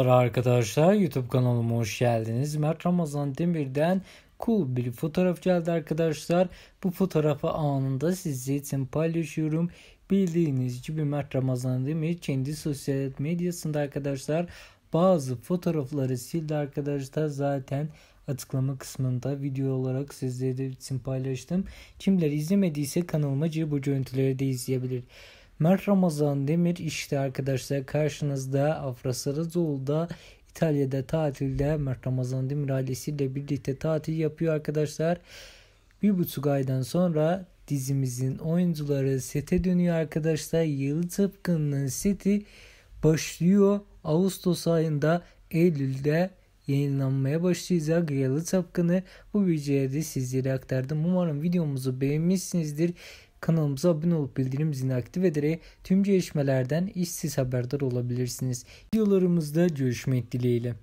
Merhabalar arkadaşlar YouTube kanalıma hoş geldiniz. Mert Ramazan Demir'den cool bir fotoğraf geldi arkadaşlar. Bu fotoğrafı anında sizi için paylaşıyorum. Bildiğiniz gibi Mert Ramazan Demir kendi sosyal medyasında arkadaşlar bazı fotoğrafları sildi arkadaşlar. Zaten açıklama kısmında video olarak sizlere için paylaştım. Kimler izlemediyse kanalıma girip bu görüntüleri de izleyebilir. Mert Ramazan Demir işte arkadaşlar karşınızda Afra Sarızoğlu'da İtalya'da tatilde Mert Ramazan Demir ailesiyle birlikte tatil yapıyor arkadaşlar. Bir buçuk aydan sonra dizimizin oyuncuları sete dönüyor arkadaşlar. Yılı Tıpkın'ın seti başlıyor. Ağustos ayında Eylül'de yayınlanmaya başlayacak Yalı Tapkını. Bu videoya da sizlere aktardım. Umarım videomuzu beğenmişsinizdir. Kanalımıza abone olup bildirim zilini aktif ederek tüm gelişmelerden işsiz haberdar olabilirsiniz. Videolarımızda görüşmek dileğiyle.